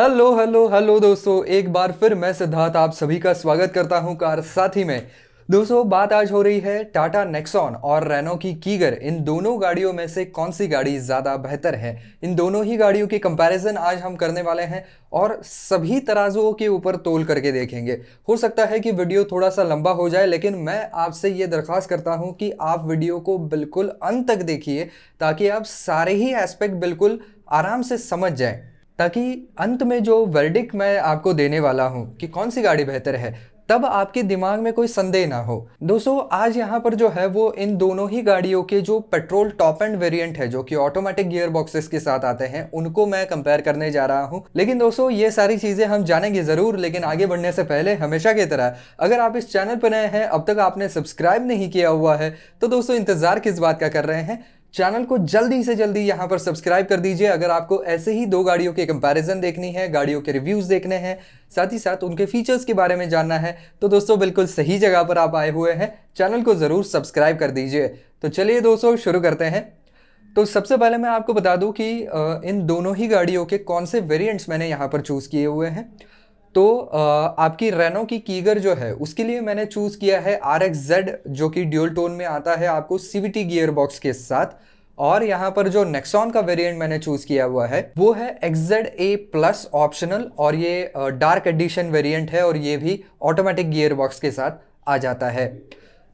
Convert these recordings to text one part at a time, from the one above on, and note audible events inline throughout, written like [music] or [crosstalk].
hello hello hello दोस्तों एक बार फिर मैं सिद्धार्थ आप सभी का स्वागत करता हूं कार साथी में दोस्तों बात आज हो रही है टाटा नेक्सॉन और रेनो की कीगर इन दोनों गाड़ियों में से कौन सी गाड़ी ज़्यादा बेहतर है इन दोनों ही गाड़ियों के कंपैरिजन आज हम करने वाले हैं और सभी तराजुओं के ऊपर तोल करके देखेंगे हो सकता है कि वीडियो थोड़ा सा लंबा हो जाए लेकिन मैं आपसे ये दरख्वास्त करता हूँ कि आप वीडियो को बिल्कुल अंत तक देखिए ताकि आप सारे ही एस्पेक्ट बिल्कुल आराम से समझ जाएँ ताकि अंत में जो वर्डिक मैं आपको देने वाला हूँ कि कौन सी गाड़ी बेहतर है तब आपके दिमाग में कोई संदेह ना हो दोस्तों आज यहाँ पर जो है वो इन दोनों ही गाड़ियों के जो पेट्रोल टॉप एंड वेरिएंट है जो कि ऑटोमेटिक गियर बॉक्सेस के साथ आते हैं उनको मैं कंपेयर करने जा रहा हूँ लेकिन दोस्तों ये सारी चीज़ें हम जानेंगे ज़रूर लेकिन आगे बढ़ने से पहले हमेशा की तरह अगर आप इस चैनल पर नए हैं अब तक आपने सब्सक्राइब नहीं किया हुआ है तो दोस्तों इंतज़ार किस बात का कर रहे हैं चैनल को जल्दी से जल्दी यहाँ पर सब्सक्राइब कर दीजिए अगर आपको ऐसे ही दो गाड़ियों के कंपैरिजन देखनी है गाड़ियों के रिव्यूज़ देखने हैं साथ ही साथ उनके फीचर्स के बारे में जानना है तो दोस्तों बिल्कुल सही जगह पर आप आए हुए हैं चैनल को ज़रूर सब्सक्राइब कर दीजिए तो चलिए दोस्तों शुरू करते हैं तो सबसे पहले मैं आपको बता दूँ कि इन दोनों ही गाड़ियों के कौन से वेरियंट्स मैंने यहाँ पर चूज़ किए हुए हैं तो आपकी रेनो की कीगर जो है उसके लिए मैंने चूज़ किया है आर एक्स जेड जो कि ड्यूल टोन में आता है आपको सीवीटी टी गियर बॉक्स के साथ और यहाँ पर जो नेक्सॉन का वेरिएंट मैंने चूज़ किया हुआ है वो है जेड ए प्लस ऑप्शनल और ये डार्क एडिशन वेरिएंट है और ये भी ऑटोमेटिक गियर बॉक्स के साथ आ जाता है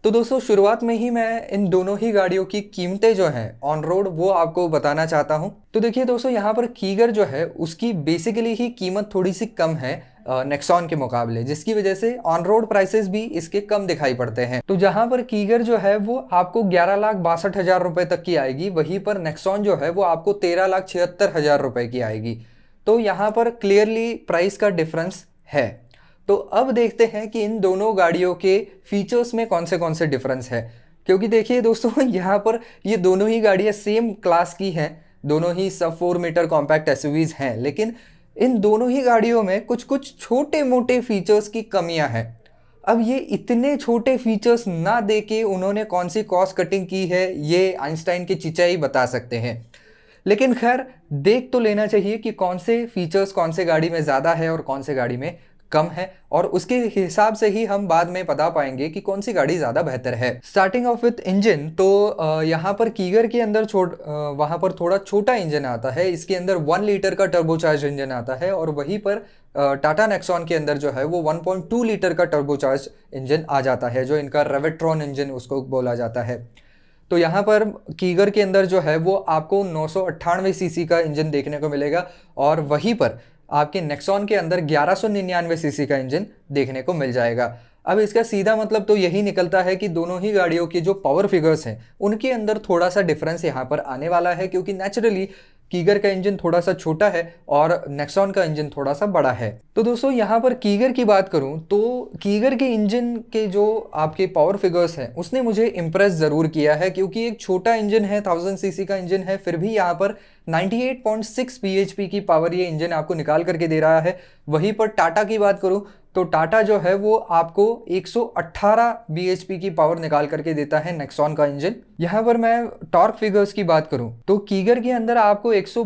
तो दोस्तों शुरुआत में ही मैं इन दोनों ही गाड़ियों की कीमतें जो हैं ऑन रोड वो आपको बताना चाहता हूं तो देखिए दोस्तों यहाँ पर कीगर जो है उसकी बेसिकली ही कीमत थोड़ी सी कम है नेक्सॉन के मुकाबले जिसकी वजह से ऑन रोड प्राइसेस भी इसके कम दिखाई पड़ते हैं तो जहां पर कीगर जो है वो आपको ग्यारह लाख बासठ हजार रुपए तक की आएगी वहीं पर नेक्सॉन जो है वो आपको तेरह लाख छिहत्तर हजार रुपए की आएगी तो यहाँ पर क्लियरली प्राइस का डिफरेंस है तो अब देखते हैं कि इन दोनों गाड़ियों के फीचर्स में कौन से कौन से डिफरेंस है क्योंकि देखिए दोस्तों [laughs] यहाँ पर ये दोनों ही गाड़ियाँ सेम क्लास की हैं दोनों ही सब फोर मीटर कॉम्पैक्ट एस हैं लेकिन इन दोनों ही गाड़ियों में कुछ कुछ छोटे मोटे फीचर्स की कमियाँ हैं अब ये इतने छोटे फीचर्स ना दे के उन्होंने कौन सी कॉस्ट कटिंग की है ये आइंस्टाइन की ही बता सकते हैं लेकिन खैर देख तो लेना चाहिए कि कौन से फीचर्स कौन से गाड़ी में ज़्यादा है और कौन से गाड़ी में कम है और उसके हिसाब से ही हम बाद में बता पाएंगे कि कौन सी गाड़ी ज़्यादा बेहतर है स्टार्टिंग ऑफ विथ इंजन तो यहाँ पर कीगर के अंदर छोट वहाँ पर थोड़ा छोटा इंजन आता है इसके अंदर वन लीटर का टर्बोचार्ज इंजन आता है और वहीं पर टाटा नेक्सॉन के अंदर जो है वो 1.2 लीटर का टर्बोचार्ज इंजन आ जाता है जो इनका रेवेट्रॉन इंजन उसको बोला जाता है तो यहाँ पर कीगर के अंदर जो है वो आपको नौ सीसी का इंजन देखने को मिलेगा और वहीं पर आपके नेक्सॉन के अंदर 1199 सीसी का इंजन देखने को मिल जाएगा अब इसका सीधा मतलब तो यही निकलता है कि दोनों ही गाड़ियों के जो पावर फिगर्स हैं उनके अंदर थोड़ा सा डिफरेंस यहाँ पर आने वाला है क्योंकि नेचुरली कीगर का इंजन थोड़ा सा छोटा है और नेक्सॉन का इंजन थोड़ा सा बड़ा है तो दोस्तों यहाँ पर कीगर की बात करूँ तो कीगर के इंजन के जो आपके पावर फिगर्स हैं उसने मुझे इम्प्रेस ज़रूर किया है क्योंकि एक छोटा इंजन है थाउजेंड सीसी का इंजन है फिर भी यहाँ पर 98.6 bhp की पावर ये इंजन आपको निकाल करके दे रहा है वहीं पर टाटा की बात करूँ तो टाटा जो है वो आपको 118 bhp की पावर निकाल करके देता है नेक्सॉन का इंजन यहाँ पर मैं टॉर्क फिगर्स की बात करूँ तो कीगर के अंदर आपको एक सौ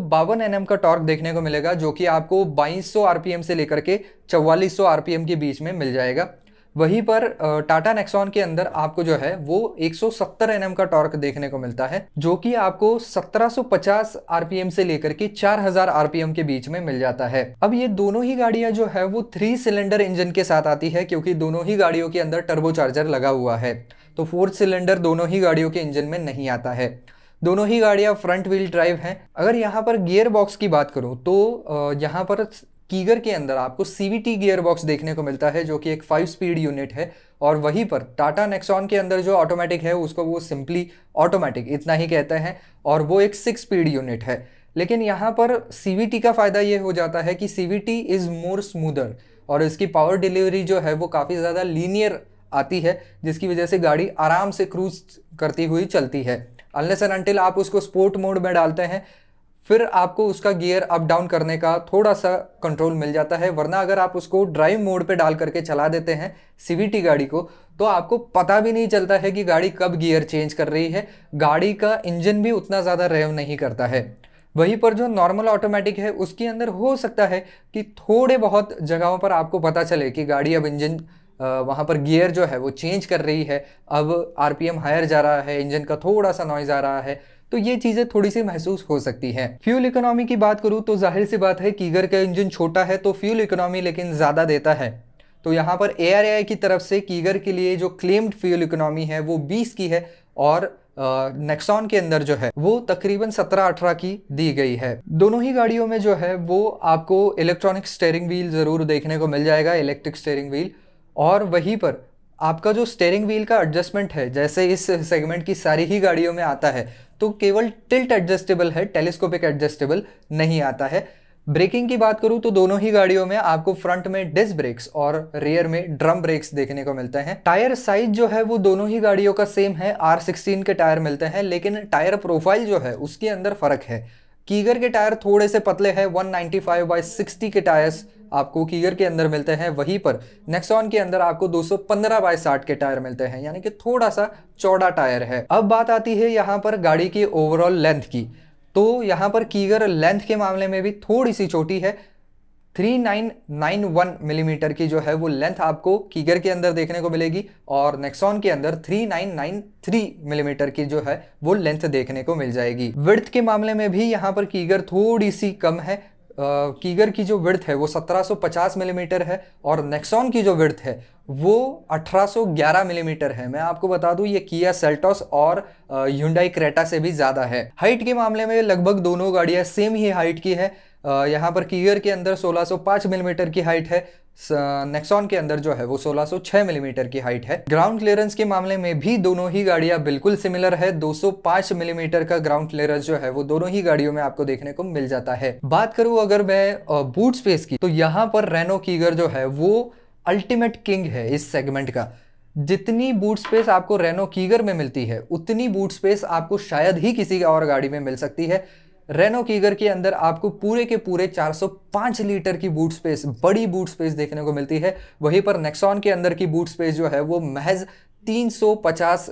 nm का टॉर्क देखने को मिलेगा जो कि आपको 2200 आरपीएम से लेकर के 4400 rpm के बीच में मिल जाएगा वहीं पर टाटा नेक्सॉन के अंदर आपको जो है वो 170 एम का टॉर्क देखने को मिलता है जो कि आपको 1750 आरपीएम से लेकर के 4000 आरपीएम के बीच में मिल जाता है अब ये दोनों ही गाड़ियां जो है वो थ्री सिलेंडर इंजन के साथ आती है क्योंकि दोनों ही गाड़ियों के अंदर टर्बो चार्जर लगा हुआ है तो फोर सिलेंडर दोनों ही गाड़ियों के इंजन में नहीं आता है दोनों ही गाड़ियां फ्रंट व्हील ड्राइव हैं अगर यहाँ पर गियर बॉक्स की बात करूँ तो यहाँ पर कीगर के अंदर आपको सीवीटी गियरबॉक्स देखने को मिलता है जो कि एक फाइव स्पीड यूनिट है और वहीं पर टाटा नेक्सॉन के अंदर जो ऑटोमेटिक है उसको वो सिंपली ऑटोमेटिक इतना ही कहते हैं और वो एक सिक्स स्पीड यूनिट है लेकिन यहाँ पर सी का फ़ायदा ये हो जाता है कि सी इज़ मोर स्मूदर और इसकी पावर डिलीवरी जो है वो काफ़ी ज़्यादा लीनियर आती है जिसकी वजह से गाड़ी आराम से क्रूज करती हुई चलती है अनलेस एंड अनटिल आप उसको स्पोर्ट मोड में डालते हैं फिर आपको उसका गियर अप डाउन करने का थोड़ा सा कंट्रोल मिल जाता है वरना अगर आप उसको ड्राइव मोड पे डाल करके चला देते हैं सीवीटी गाड़ी को तो आपको पता भी नहीं चलता है कि गाड़ी कब गियर चेंज कर रही है गाड़ी का इंजन भी उतना ज़्यादा रेव नहीं करता है वहीं पर जो नॉर्मल ऑटोमेटिक है उसके अंदर हो सकता है कि थोड़े बहुत जगहों पर आपको पता चले कि गाड़ी अब इंजन वहाँ पर गियर जो है वो चेंज कर रही है अब आरपीएम हायर जा रहा है इंजन का थोड़ा सा नॉइज़ आ रहा है तो ये चीजें थोड़ी सी महसूस हो सकती है फ्यूल इकोनॉमी की बात करूँ तो जाहिर सी बात है कीगर का इंजन छोटा है तो फ्यूल इकोनॉमी लेकिन ज़्यादा देता है तो यहाँ पर ए की तरफ से कीगर के लिए जो क्लेम्ड फ्यूल इकोनॉमी है वो बीस की है और नेक्सॉन के अंदर जो है वो तकरीबन 17-18 की दी गई है दोनों ही गाड़ियों में जो है वो आपको इलेक्ट्रॉनिक स्टेयरिंग व्हील ज़रूर देखने को मिल जाएगा इलेक्ट्रिक स्टेयरिंग व्हील और वहीं पर आपका जो स्टेयरिंग व्हील का एडजस्टमेंट है जैसे इस सेगमेंट की सारी ही गाड़ियों में आता है तो केवल टिल्ट एडजस्टेबल है टेलीस्कोपिक एडजस्टेबल नहीं आता है ब्रेकिंग की बात करूं तो दोनों ही गाड़ियों में आपको फ्रंट में डिस्क ब्रेक्स और रियर में ड्रम ब्रेक्स देखने को मिलते हैं टायर साइज जो है वो दोनों ही गाड़ियों का सेम है आर सिक्सटीन के टायर मिलते हैं लेकिन टायर प्रोफाइल जो है उसके अंदर फर्क है कीगर के टायर थोड़े से पतले हैं 195 बाई सिक्सटी के टायर्स आपको कीगर के अंदर मिलते हैं वहीं पर नेक्सॉन के अंदर आपको 215 बाय साठ के टायर मिलते हैं यानी कि थोड़ा सा चौड़ा टायर है अब बात आती है यहाँ पर गाड़ी की ओवरऑल लेंथ की तो यहाँ पर कीगर लेंथ के मामले में भी थोड़ी सी छोटी है 3991 मिलीमीटर mm की जो है वो लेंथ आपको कीगर के अंदर देखने को मिलेगी और नेक्सॉन के अंदर 3993 मिलीमीटर mm की जो है वो लेंथ देखने को मिल जाएगी विर्थ के मामले में भी यहाँ पर कीगर थोड़ी सी कम है Uh, कीगर की जो विर्थ है वो 1750 मिलीमीटर mm है और नेक्सॉन की जो विर्थ है वो 1811 मिलीमीटर mm है मैं आपको बता दूं ये किया सेल्टॉस और ह्यूंडाई क्रेटा से भी ज़्यादा है हाइट के मामले में लगभग दोनों गाड़ियां सेम ही हाइट की है यहाँ पर कीयर के अंदर 1605 मिलीमीटर की हाइट है नेक्सॉन के अंदर जो है वो 1606 मिलीमीटर की हाइट है ग्राउंड क्लियरेंस के मामले में भी दोनों ही गाड़ियां बिल्कुल सिमिलर है 205 मिलीमीटर का ग्राउंड क्लियरेंस जो है वो दोनों ही गाड़ियों में आपको देखने को मिल जाता है बात करूँ अगर मैं बूट स्पेस की तो यहाँ पर रेनो कीगर जो है वो अल्टीमेट किंग है इस सेगमेंट का जितनी बूट स्पेस आपको रेनो कीगर में मिलती है उतनी बूट स्पेस आपको शायद ही किसी और गाड़ी में मिल सकती है रेनो कीगर के अंदर आपको पूरे के पूरे 405 लीटर की बूट स्पेस बड़ी बूट स्पेस देखने को मिलती है वहीं पर नेक्सॉन के अंदर की बूट स्पेस जो है वो महज 350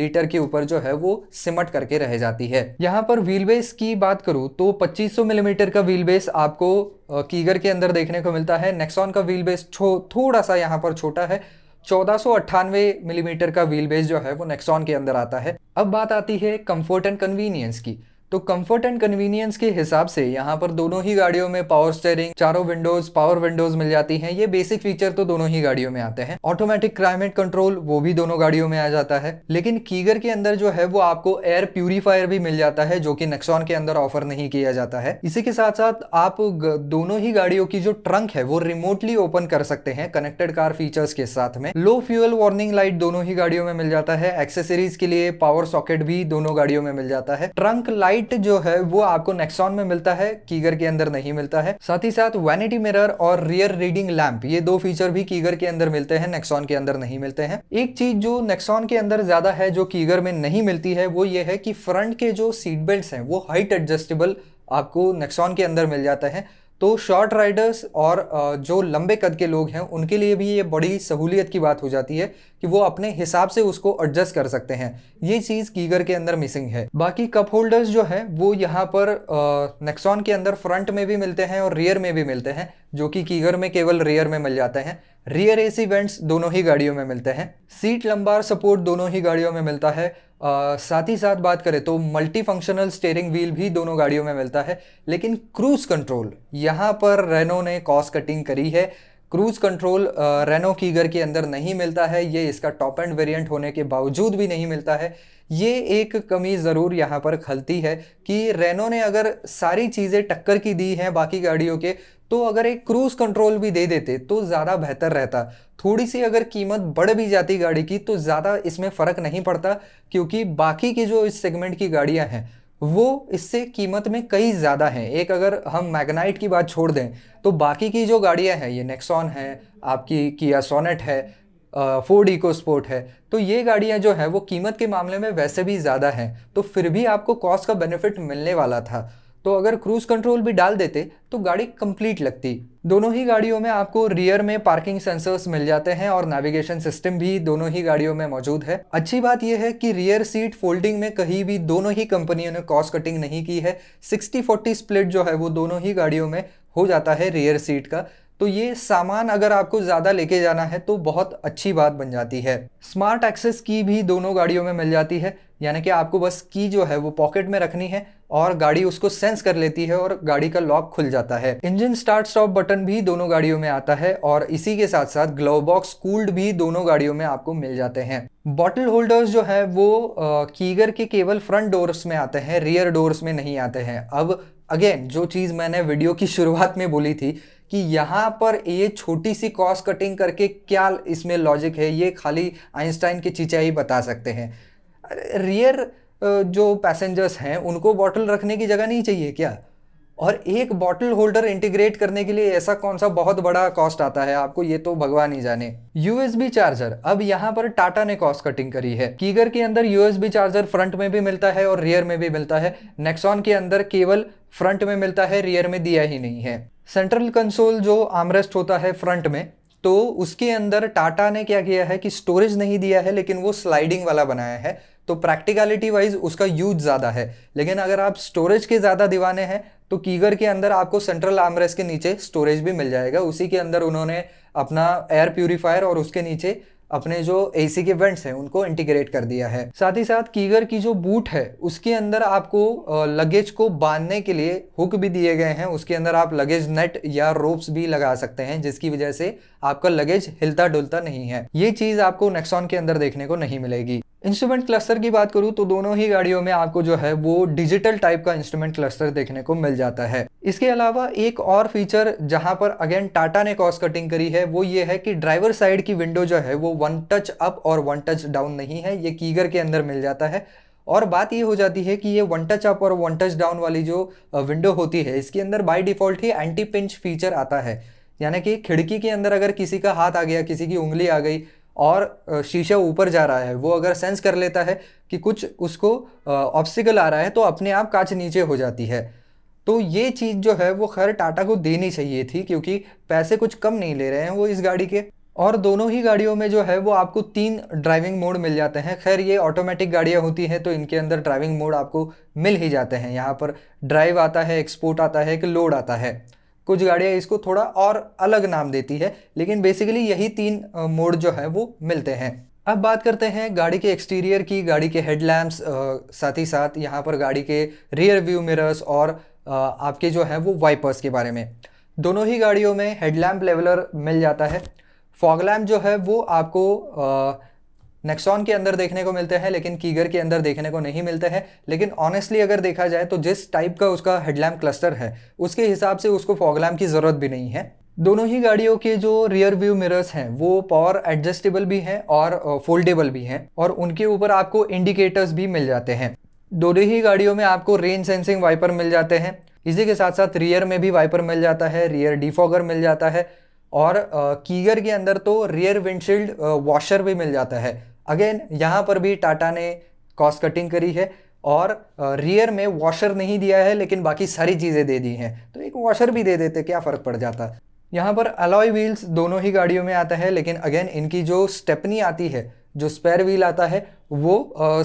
लीटर के ऊपर जो है वो सिमट करके रह जाती है यहाँ पर व्हील बेस की बात करूँ तो 2500 मिलीमीटर mm का व्हील बेस आपको कीगर के अंदर देखने को मिलता है नेक्सॉन का व्हील बेस थोड़ा सा यहाँ पर छोटा है चौदह मिलीमीटर mm का व्हील बेस जो है वो नेक्सॉन के अंदर आता है अब बात आती है कंफर्ट एंड कन्वीनियंस की तो कंफर्ट एंड कन्वीनियंस के हिसाब से यहाँ पर दोनों ही गाड़ियों में पावर स्टेयरिंग चारों विंडोज पावर विंडोज मिल जाती हैं ये बेसिक फीचर तो दोनों ही गाड़ियों में आते हैं ऑटोमेटिक क्लाइमेट कंट्रोल वो भी दोनों गाड़ियों में आ जाता है लेकिन कीगर के अंदर जो है वो आपको एयर प्यूरिफायर भी मिल जाता है जो कि नेक्सॉन के अंदर ऑफर नहीं किया जाता है इसी के साथ साथ आप दोनों ही गाड़ियों की जो ट्रंक है वो रिमोटली ओपन कर सकते हैं कनेक्टेड कार फीचर्स के साथ में लो फ्यूल वार्निंग लाइट दोनों ही गाड़ियों में मिल जाता है एक्सेसरीज के लिए पावर सॉकेट भी दोनों गाड़ियों में मिल जाता है ट्रंक लाइट लाइट जो है वो आपको नेक्सॉन में मिलता है कीगर के अंदर नहीं मिलता है साथ ही साथ वैनिटी मिरर और रियर रीडिंग लैम्प ये दो फीचर भी कीगर के अंदर मिलते हैं नेक्सॉन के अंदर नहीं मिलते हैं एक चीज जो नेक्सॉन के अंदर ज्यादा है जो कीगर में नहीं मिलती है वो ये है कि फ्रंट के जो सीट बेल्ट हैं वो हाइट एडजस्टेबल आपको नेक्सॉन के अंदर मिल जाता है तो शॉर्ट राइडर्स और जो लंबे कद के लोग हैं उनके लिए भी ये बड़ी सहूलियत की बात हो जाती है कि वो अपने हिसाब से उसको एडजस्ट कर सकते हैं ये चीज़ कीगर के अंदर मिसिंग है बाकी कप होल्डर्स जो है वो यहाँ पर नेक्सॉन के अंदर फ्रंट में भी मिलते हैं और रियर में भी मिलते हैं जो कि कीगर में केवल रियर में मिल जाते हैं रियर एसी वेंट्स दोनों ही गाड़ियों में मिलते हैं सीट लंबार सपोर्ट दोनों ही गाड़ियों में मिलता है साथ ही साथ बात करें तो मल्टी फंक्शनल स्टेयरिंग व्हील भी दोनों गाड़ियों में मिलता है लेकिन क्रूज कंट्रोल यहाँ पर रेनो ने कॉस्ट कटिंग करी है क्रूज कंट्रोल रेनो कीगर के अंदर नहीं मिलता है ये इसका टॉप एंड वेरिएंट होने के बावजूद भी नहीं मिलता है ये एक कमी ज़रूर यहाँ पर खलती है कि रेनो ने अगर सारी चीज़ें टक्कर की दी हैं बाकी गाड़ियों के तो अगर एक क्रूज कंट्रोल भी दे देते तो ज़्यादा बेहतर रहता थोड़ी सी अगर कीमत बढ़ भी जाती गाड़ी की तो ज़्यादा इसमें फ़र्क नहीं पड़ता क्योंकि बाकी की जो इस सेगमेंट की गाड़ियाँ हैं वो इससे कीमत में कई ज़्यादा हैं एक अगर हम मैगनाइट की बात छोड़ दें तो बाकी की जो गाड़ियाँ हैं ये नेक्सॉन है आपकी किया सोनेट है फोर्ड इको स्पोर्ट है तो ये गाड़ियाँ जो हैं वो कीमत के मामले में वैसे भी ज़्यादा हैं तो फिर भी आपको कॉस्ट का बेनिफिट मिलने वाला था तो अगर क्रूज़ कंट्रोल भी डाल देते तो गाड़ी कंप्लीट लगती दोनों ही गाड़ियों में आपको रियर में पार्किंग सेंसर्स मिल जाते हैं और नेविगेशन सिस्टम भी दोनों ही गाड़ियों में मौजूद है अच्छी बात यह है कि रियर सीट फोल्डिंग में कहीं भी दोनों ही कंपनियों ने कॉस्ट कटिंग नहीं की है सिक्सटी फोर्टी स्प्लिट जो है वो दोनों ही गाड़ियों में हो जाता है रियर सीट का तो ये सामान अगर आपको ज़्यादा लेके जाना है तो बहुत अच्छी बात बन जाती है स्मार्ट एक्सेस की भी दोनों गाड़ियों में मिल जाती है यानी कि आपको बस की जो है वो पॉकेट में रखनी है और गाड़ी उसको सेंस कर लेती है और गाड़ी का लॉक खुल जाता है इंजन स्टार्ट स्टॉप बटन भी दोनों गाड़ियों में आता है और इसी के साथ साथ ग्लोव बॉक्स कूल्ड भी दोनों गाड़ियों में आपको मिल जाते हैं बॉटल होल्डर्स जो है वो कीगर के केवल फ्रंट डोर्स में आते हैं रियर डोर्स में नहीं आते हैं अब अगेन जो चीज़ मैंने वीडियो की शुरुआत में बोली थी कि यहाँ पर ये छोटी सी कॉस्ट कटिंग करके क्या इसमें लॉजिक है ये खाली आइंस्टाइन के चीचा ही बता सकते हैं रियर जो पैसेंजर्स हैं उनको बॉटल रखने की जगह नहीं चाहिए क्या और एक बॉटल होल्डर इंटीग्रेट करने के लिए ऐसा कौन सा बहुत बड़ा कॉस्ट आता है आपको ये तो भगवान ही जाने यूएसबी चार्जर अब यहाँ पर टाटा ने कॉस्ट कटिंग करी है कीगर के अंदर यूएसबी चार्जर फ्रंट में भी मिलता है और रियर में भी मिलता है नेक्सॉन के अंदर केवल फ्रंट में मिलता है रियर में दिया ही नहीं है सेंट्रल कंसोल जो आमरेस्ट होता है फ्रंट में तो उसके अंदर टाटा ने क्या किया है कि स्टोरेज नहीं दिया है लेकिन वो स्लाइडिंग वाला बनाया है तो प्रैक्टिकलिटी वाइज उसका यूज ज़्यादा है लेकिन अगर आप स्टोरेज के ज़्यादा दीवाने हैं तो कीगर के अंदर आपको सेंट्रल आमरेस के नीचे स्टोरेज भी मिल जाएगा उसी के अंदर उन्होंने अपना एयर प्योरीफायर और उसके नीचे अपने जो एसी के वेंट्स हैं उनको इंटीग्रेट कर दिया है साथ ही साथ कीगर की जो बूट है उसके अंदर आपको लगेज को बांधने के लिए हुक भी दिए गए हैं उसके अंदर आप लगेज नेट या रोप्स भी लगा सकते हैं जिसकी वजह से आपका लगेज हिलता डुलता नहीं है ये चीज़ आपको नेक्सॉन के अंदर देखने को नहीं मिलेगी इंस्ट्रूमेंट क्लस्टर की बात करूँ तो दोनों ही गाड़ियों में आपको जो है वो डिजिटल टाइप का इंस्ट्रूमेंट क्लस्टर देखने को मिल जाता है इसके अलावा एक और फीचर जहां पर अगेन टाटा ने कॉस्ट कटिंग करी है वो ये है कि ड्राइवर साइड की विंडो जो है वो वन टच अप और वन टच डाउन नहीं है ये कीगर के अंदर मिल जाता है और बात ये हो जाती है कि ये वन टच अप और वन टच डाउन वाली जो विंडो होती है इसके अंदर बाय डिफ़ॉल्ट ही एंटी पिंच फीचर आता है यानी कि खिड़की के अंदर अगर किसी का हाथ आ गया किसी की उंगली आ गई और शीशा ऊपर जा रहा है वो अगर सेंस कर लेता है कि कुछ उसको ऑब्स्टिकल आ रहा है तो अपने आप कांच नीचे हो जाती है तो ये चीज़ जो है वो खैर टाटा को देनी चाहिए थी क्योंकि पैसे कुछ कम नहीं ले रहे हैं वो इस गाड़ी के और दोनों ही गाड़ियों में जो है वो आपको तीन ड्राइविंग मोड मिल जाते हैं खैर ये ऑटोमेटिक गाड़ियाँ होती हैं तो इनके अंदर ड्राइविंग मोड आपको मिल ही जाते हैं यहाँ पर ड्राइव आता है एक्सपोर्ट आता है एक लोड आता है कुछ गाड़ियाँ इसको थोड़ा और अलग नाम देती है लेकिन बेसिकली यही तीन मोड जो है वो मिलते हैं अब बात करते हैं गाड़ी के एक्सटीरियर की गाड़ी के हेडलैम्प्स साथ ही साथ यहाँ पर गाड़ी के रियर व्यू मिरर्स और आ, आपके जो है वो वाइपर्स के बारे में दोनों ही गाड़ियों में हेडलैम्प लेवलर मिल जाता है फॉग लैम्प जो है वो आपको नेक्सॉन के अंदर देखने को मिलते हैं लेकिन कीगर के अंदर देखने को नहीं मिलते हैं लेकिन ऑनेस्टली अगर देखा जाए तो जिस टाइप का उसका हेडलैम्प क्लस्टर है उसके हिसाब से उसको फॉग लैम्प की ज़रूरत भी नहीं है दोनों ही गाड़ियों के जो रियर व्यू मिरर्स हैं वो पावर एडजस्टेबल भी हैं और फोल्डेबल भी हैं और उनके ऊपर आपको इंडिकेटर्स भी मिल जाते हैं दोनों ही गाड़ियों में आपको रेन सेंसिंग वाइपर मिल जाते हैं इसी के साथ साथ रियर में भी वाइपर मिल जाता है रियर डिफॉगर मिल जाता है और कीगर के अंदर तो रियर विंडशील्ड वॉशर भी मिल जाता है अगेन यहाँ पर भी टाटा ने कॉस्ट कटिंग करी है और रियर में वॉशर नहीं दिया है लेकिन बाकी सारी चीज़ें दे दी हैं तो एक वॉशर भी दे देते क्या फ़र्क पड़ जाता यहाँ पर अलॉय व्हील्स दोनों ही गाड़ियों में आता है लेकिन अगेन इनकी जो स्टेपनी आती है जो स्पेयर व्हील आता है वो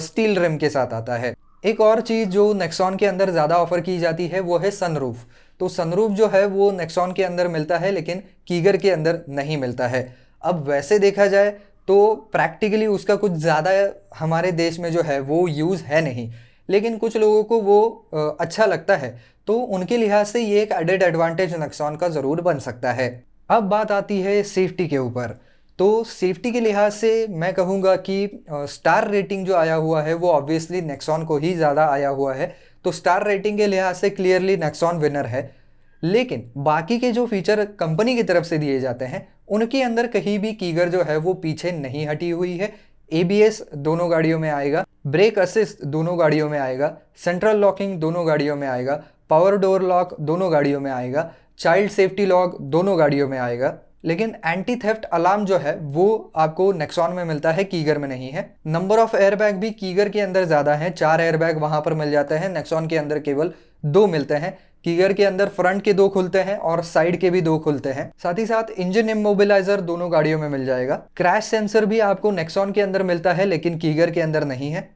स्टील रिम के साथ आता है एक और चीज़ जो नेक्सॉन के अंदर ज़्यादा ऑफर की जाती है वो है सनरूफ तो सनरूफ जो है वो नेक्सॉन के अंदर मिलता है लेकिन कीगर के अंदर नहीं मिलता है अब वैसे देखा जाए तो प्रैक्टिकली उसका कुछ ज़्यादा हमारे देश में जो है वो यूज़ है नहीं लेकिन कुछ लोगों को वो अच्छा लगता है तो उनके लिहाज से ये एक एडेड एडवांटेज नक्सॉन का ज़रूर बन सकता है अब बात आती है सेफ्टी के ऊपर तो सेफ्टी के लिहाज से मैं कहूँगा कि स्टार रेटिंग जो आया हुआ है वो ऑब्वियसली नेक्सॉन को ही ज़्यादा आया हुआ है तो स्टार रेटिंग के लिहाज से क्लियरली नेक्सॉन विनर है लेकिन बाकी के जो फीचर कंपनी की तरफ से दिए जाते हैं उनके अंदर कहीं भी कीगर जो है वो पीछे नहीं हटी हुई है एबीएस दोनों गाड़ियों में आएगा ब्रेक असिस्ट दोनों गाड़ियों में आएगा सेंट्रल लॉकिंग दोनों गाड़ियों में आएगा पावर डोर लॉक दोनों गाड़ियों में आएगा चाइल्ड सेफ्टी लॉक दोनों गाड़ियों में आएगा लेकिन एंटी थेफ्ट अलार्म जो है वो आपको नेक्सॉन में मिलता है कीगर में नहीं है नंबर ऑफ एयरबैग भी कीगर के अंदर ज़्यादा है चार एयरबैग वहां पर मिल जाते हैं नेक्सॉन के अंदर केवल दो मिलते हैं कीगर के अंदर फ्रंट के दो खुलते हैं और साइड के भी दो खुलते हैं साथ ही साथ इंजन इमोबिलाईजर दोनों गाड़ियों में मिल जाएगा क्रैश सेंसर भी आपको नेक्सॉन के अंदर मिलता है लेकिन कीगर के अंदर नहीं है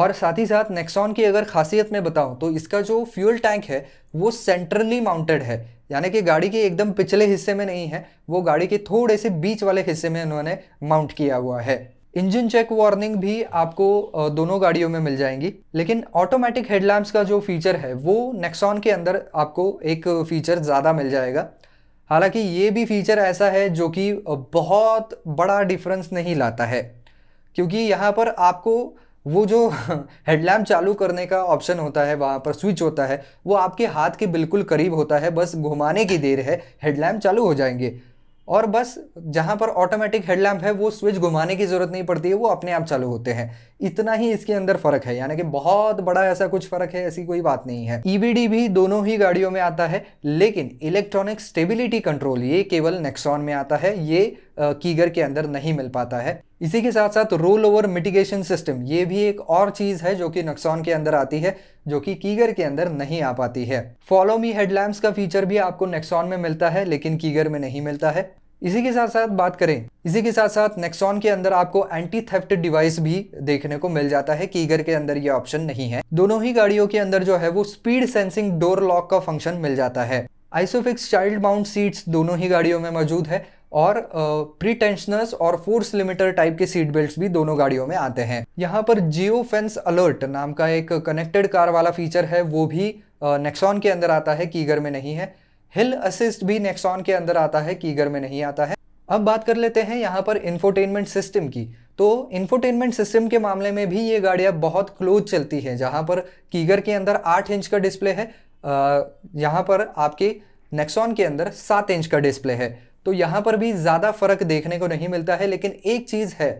और साथ ही साथ नेक्सॉन की अगर खासियत में बताऊं तो इसका जो फ्यूल टैंक है वो सेंट्रली माउंटेड है यानी कि गाड़ी के एकदम पिछले हिस्से में नहीं है वो गाड़ी के थोड़े से बीच वाले हिस्से में उन्होंने माउंट किया हुआ है इंजन चेक वार्निंग भी आपको दोनों गाड़ियों में मिल जाएंगी लेकिन ऑटोमेटिक हेडलैम्प्स का जो फीचर है वो नेक्सॉन के अंदर आपको एक फ़ीचर ज़्यादा मिल जाएगा हालांकि ये भी फीचर ऐसा है जो कि बहुत बड़ा डिफरेंस नहीं लाता है क्योंकि यहाँ पर आपको वो जो हेडलैम्प [laughs] चालू करने का ऑप्शन होता है वहाँ पर स्विच होता है वो आपके हाथ के बिल्कुल करीब होता है बस घुमाने की देर है हेडलैम्प चालू हो जाएंगे और बस जहाँ पर ऑटोमेटिक हेडलैम्प है वो स्विच घुमाने की ज़रूरत नहीं पड़ती है वो अपने आप चालू होते हैं इतना ही इसके अंदर फ़र्क है यानी कि बहुत बड़ा ऐसा कुछ फ़र्क है ऐसी कोई बात नहीं है ई e भी दोनों ही गाड़ियों में आता है लेकिन इलेक्ट्रॉनिक स्टेबिलिटी कंट्रोल ये केवल नेक्सॉन में आता है ये कीगर के अंदर नहीं मिल पाता है इसी के साथ साथ रोल ओवर मिटिगेशन सिस्टम ये भी एक और चीज़ है जो कि नक्सॉन के अंदर आती है जो कि कीगर के अंदर नहीं आ पाती है फॉलो मी हेडलैम्प का फीचर भी आपको नेक्सॉन में मिलता है लेकिन कीगर में नहीं मिलता है इसी के साथ साथ बात करें इसी के साथ साथ नेक्सॉन के अंदर आपको एंटी थेफ्ट डिवाइस भी देखने को मिल जाता है कीगर के अंदर ये ऑप्शन नहीं है दोनों ही गाड़ियों के अंदर जो है वो स्पीड सेंसिंग डोर लॉक का फंक्शन मिल जाता है आइसोफिक्स चाइल्ड माउंट सीट्स दोनों ही गाड़ियों में मौजूद है और प्री टेंशनर्स और फोर्स लिमिटर टाइप के सीट बेल्ट भी दोनों गाड़ियों में आते हैं यहाँ पर जियो फेंस अलर्ट नाम का एक कनेक्टेड कार वाला फीचर है वो भी नेक्सॉन के अंदर आता है कीगर में नहीं है हिल असिस्ट भी नेक्सॉन के अंदर आता है कीगर में नहीं आता है अब बात कर लेते हैं यहाँ पर इन्फोटेनमेंट सिस्टम की तो इन्फोटेनमेंट सिस्टम के मामले में भी ये गाड़ियाँ बहुत क्लोज चलती हैं जहाँ पर कीगर के अंदर आठ इंच का डिस्प्ले है यहाँ पर आपके नेक्सॉन के अंदर सात इंच का डिस्प्ले है तो यहाँ पर भी ज़्यादा फर्क देखने को नहीं मिलता है लेकिन एक चीज़ है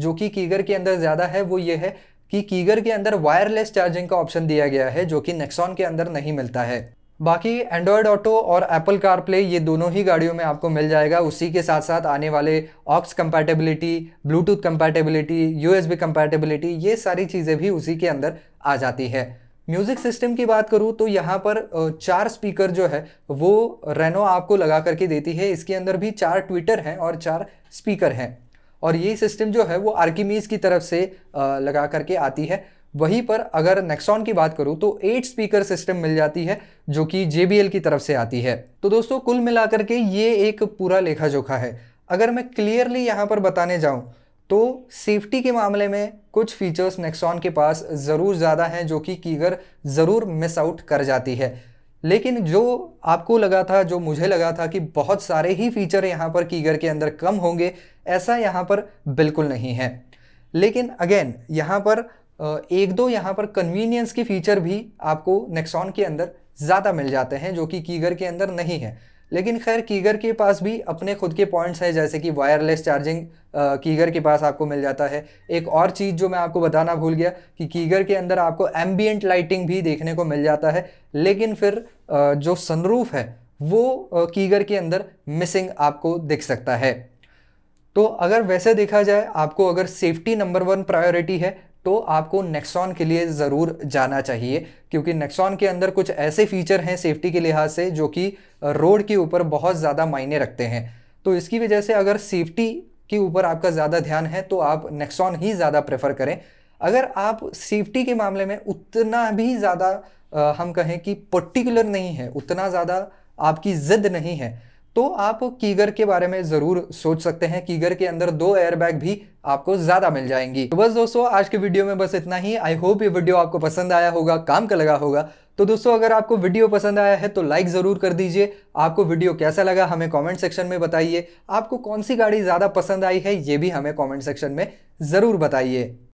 जो कि कीगर के अंदर ज़्यादा है वो ये है कि कीगर के अंदर वायरलेस चार्जिंग का ऑप्शन दिया गया है जो कि नेक्सॉन के अंदर नहीं मिलता है बाकी एंड्रॉयड ऑटो और एप्पल कारप्ले ये दोनों ही गाड़ियों में आपको मिल जाएगा उसी के साथ साथ आने वाले aux compatibility Bluetooth compatibility USB compatibility ये सारी चीज़ें भी उसी के अंदर आ जाती है म्यूजिक सिस्टम की बात करूँ तो यहाँ पर चार स्पीकर जो है वो रेनो आपको लगा करके देती है इसके अंदर भी चार ट्विटर हैं और चार स्पीकर हैं और ये सिस्टम जो है वो आर्किमीज की तरफ से लगा करके आती है वहीं पर अगर नेक्सॉन की बात करूँ तो एट स्पीकर सिस्टम मिल जाती है जो कि जे की तरफ से आती है तो दोस्तों कुल मिलाकर के ये एक पूरा लेखा जोखा है अगर मैं क्लियरली यहाँ पर बताने जाऊँ तो सेफ्टी के मामले में कुछ फीचर्स नेक्सॉन के पास ज़रूर ज़्यादा हैं जो कि कीगर ज़रूर मिस आउट कर जाती है लेकिन जो आपको लगा था जो मुझे लगा था कि बहुत सारे ही फीचर यहाँ पर कीगर के अंदर कम होंगे ऐसा यहाँ पर बिल्कुल नहीं है लेकिन अगेन यहाँ पर एक दो यहाँ पर कन्वीनियंस के फीचर भी आपको नेक्सॉन के अंदर ज़्यादा मिल जाते हैं जो कि कीगर के अंदर नहीं है लेकिन खैर कीगर के पास भी अपने खुद के पॉइंट्स हैं जैसे कि वायरलेस चार्जिंग कीगर के पास आपको मिल जाता है एक और चीज़ जो मैं आपको बताना भूल गया कि कीगर के अंदर आपको एम्बियंट लाइटिंग भी देखने को मिल जाता है लेकिन फिर आ, जो सनरूफ है वो कीगर के अंदर मिसिंग आपको दिख सकता है तो अगर वैसे देखा जाए आपको अगर सेफ्टी नंबर वन प्रायोरिटी है तो आपको नेक्सॉन के लिए ज़रूर जाना चाहिए क्योंकि नेक्सॉन के अंदर कुछ ऐसे फीचर हैं सेफ्टी के लिहाज से जो कि रोड के ऊपर बहुत ज़्यादा मायने रखते हैं तो इसकी वजह से अगर सेफ्टी के ऊपर आपका ज़्यादा ध्यान है तो आप नेक्सॉन ही ज़्यादा प्रेफर करें अगर आप सेफ्टी के मामले में उतना भी ज़्यादा हम कहें कि पर्टिकुलर नहीं है उतना ज़्यादा आपकी ज़िद नहीं है तो आप कीगर के बारे में ज़रूर सोच सकते हैं कीगर के अंदर दो एयरबैग भी आपको ज्यादा मिल जाएंगी तो बस दोस्तों आज के वीडियो में बस इतना ही आई होप ये वीडियो आपको पसंद आया होगा काम का लगा होगा तो दोस्तों अगर आपको वीडियो पसंद आया है तो लाइक ज़रूर कर दीजिए आपको वीडियो कैसा लगा हमें कमेंट सेक्शन में बताइए आपको कौन सी गाड़ी ज़्यादा पसंद आई है ये भी हमें कमेंट सेक्शन में ज़रूर बताइए